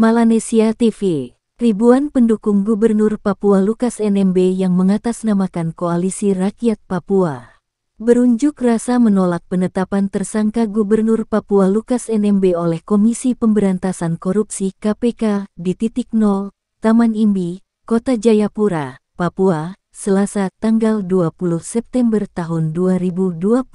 Malanesia TV Ribuan pendukung Gubernur Papua Lukas NMB yang mengatasnamakan Koalisi Rakyat Papua berunjuk rasa menolak penetapan tersangka Gubernur Papua Lukas NMB oleh Komisi Pemberantasan Korupsi KPK di titik 0, Taman Imbi, Kota Jayapura, Papua, Selasa tanggal 20 September tahun 2022.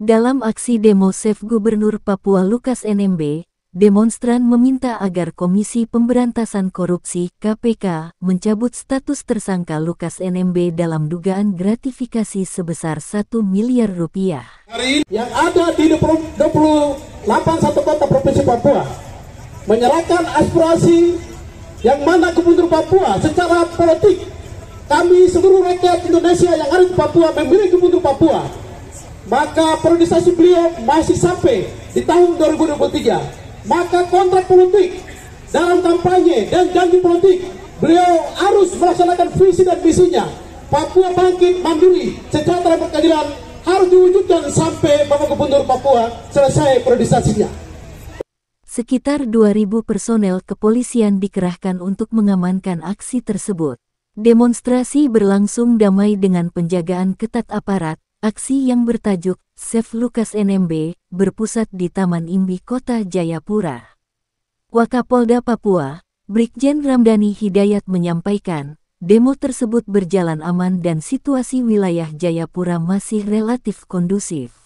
Dalam aksi demo Save Gubernur Papua Lukas NMB, Demonstran meminta agar Komisi Pemberantasan Korupsi (KPK) mencabut status tersangka Lukas NMB dalam dugaan gratifikasi sebesar 1 miliar rupiah. Hari yang ada di 28 satu kota Provinsi Papua menyerahkan aspirasi yang mana ke Papua secara politik. Kami seluruh rakyat Indonesia yang ada di Papua memilih ke Papua. Maka priorisasi beliau masih sampai di tahun 2023 maka kontrak politik dalam kampanye dan janji politik beliau harus melaksanakan visi dan misinya Papua bangkit mandiri sejahtera berkeadilan harus diwujudkan sampai Bapak Gubernur Papua selesai periodisasinya. Sekitar 2.000 personel kepolisian dikerahkan untuk mengamankan aksi tersebut. Demonstrasi berlangsung damai dengan penjagaan ketat aparat, Aksi yang bertajuk Chef Lukas NMB berpusat di Taman Imbi Kota Jayapura. Wakapolda Papua, Brigjen Ramdhani Hidayat menyampaikan, demo tersebut berjalan aman dan situasi wilayah Jayapura masih relatif kondusif.